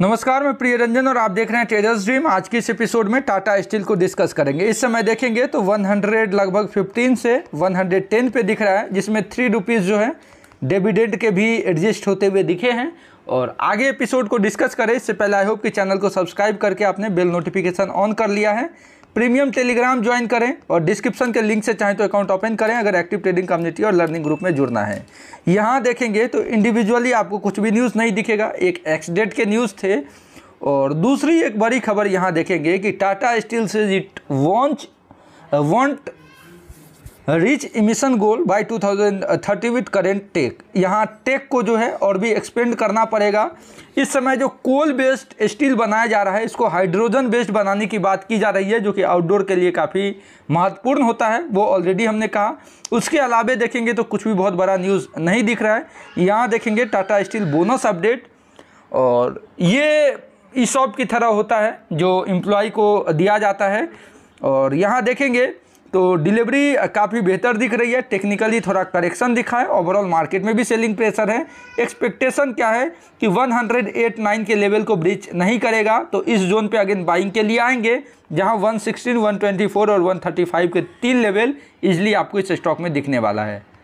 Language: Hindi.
नमस्कार मैं प्रिय रंजन और आप देख रहे हैं ट्रेडर्स ड्रीम आज की इस एपिसोड में टाटा स्टील को डिस्कस करेंगे इस समय देखेंगे तो 100 लगभग 15 से 110 पे दिख रहा है जिसमें थ्री रुपीज़ जो है डेविडेंड के भी एडजस्ट होते हुए दिखे हैं और आगे एपिसोड को डिस्कस करें इससे पहले आई होप कि चैनल को सब्सक्राइब करके आपने बेल नोटिफिकेशन ऑन कर लिया है प्रीमियम टेलीग्राम ज्वाइन करें और डिस्क्रिप्शन के लिंक से चाहें तो अकाउंट ओपन करें अगर एक्टिव ट्रेडिंग कम्युनिटी और लर्निंग ग्रुप में जुड़ना है यहाँ देखेंगे तो इंडिविजुअली आपको कुछ भी न्यूज़ नहीं दिखेगा एक एक्सीडेंट के न्यूज़ थे और दूसरी एक बड़ी खबर यहाँ देखेंगे कि टाटा स्टील से इट वॉन्च want reach emission goal by 2030 with current tech यहाँ टेक को जो है और भी एक्सपेंड करना पड़ेगा इस समय जो कोल बेस्ड स्टील बनाया जा रहा है इसको हाइड्रोजन बेस्ड बनाने की बात की जा रही है जो कि आउटडोर के लिए काफ़ी महत्वपूर्ण होता है वो ऑलरेडी हमने कहा उसके अलावे देखेंगे तो कुछ भी बहुत बड़ा न्यूज़ नहीं दिख रहा है यहाँ देखेंगे टाटा स्टील बोनस अपडेट और ये ई शॉप की तरह होता है जो एम्प्लॉय को दिया जाता है और यहाँ देखेंगे तो डिलीवरी काफ़ी बेहतर दिख रही है टेक्निकली थोड़ा करेक्शन दिखा है ओवरऑल मार्केट में भी सेलिंग प्रेशर है एक्सपेक्टेशन क्या है कि 108.9 के लेवल को ब्रीच नहीं करेगा तो इस जोन पे अगेन बाइंग के लिए आएंगे जहां 116, 124 और 135 के तीन लेवल इजली आपको इस स्टॉक में दिखने वाला है